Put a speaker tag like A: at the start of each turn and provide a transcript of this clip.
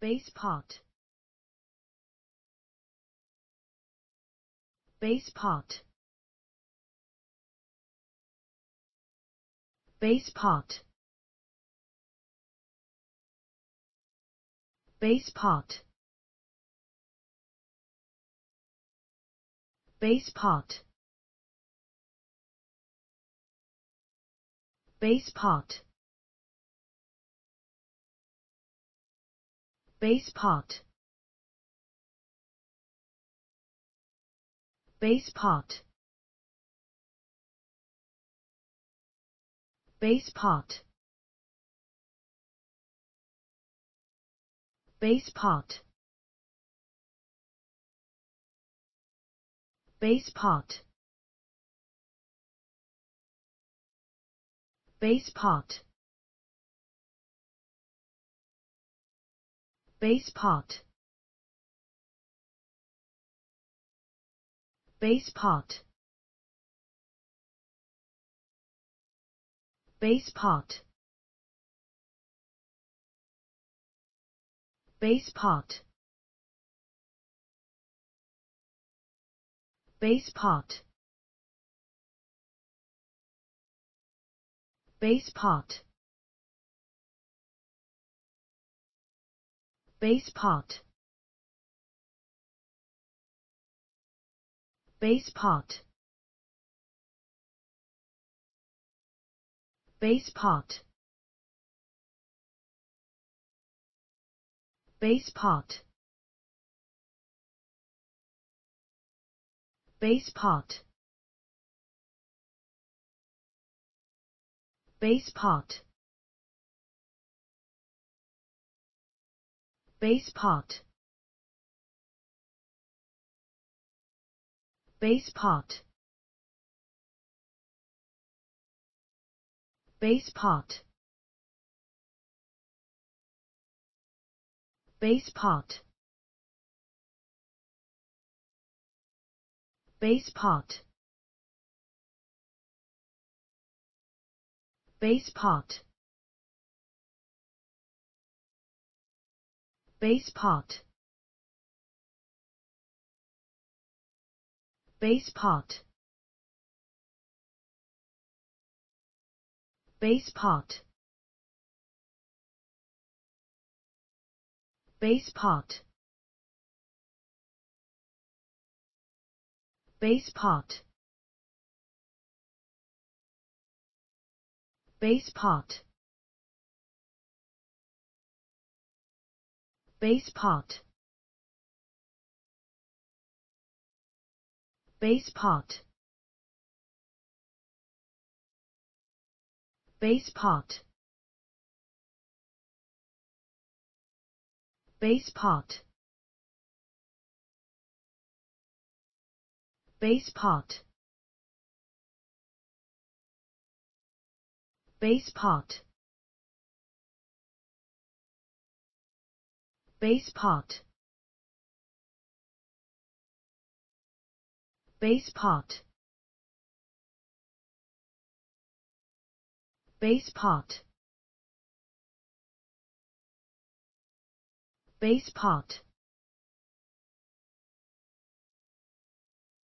A: Base pot. Base pot. Base pot. Base pot. Base pot. Base pot. Base pot. Base pot. Base pot. Base pot. Base pot. Base pot. Base pot. Base pot. Base pot. Base pot. Base pot. Base pot. Base pot. Base pot. Base pot. Base pot. Base pot. Base pot. Base pot. Base pot. Base pot. Base pot. Base pot. Base pot. Base pot. Base pot. Base pot. Base pot. Base pot. Base pot. Base pot. Base pot. Base pot. Base pot. Base pot. Base pot. Base pot. Base pot. Base pot. Base pot.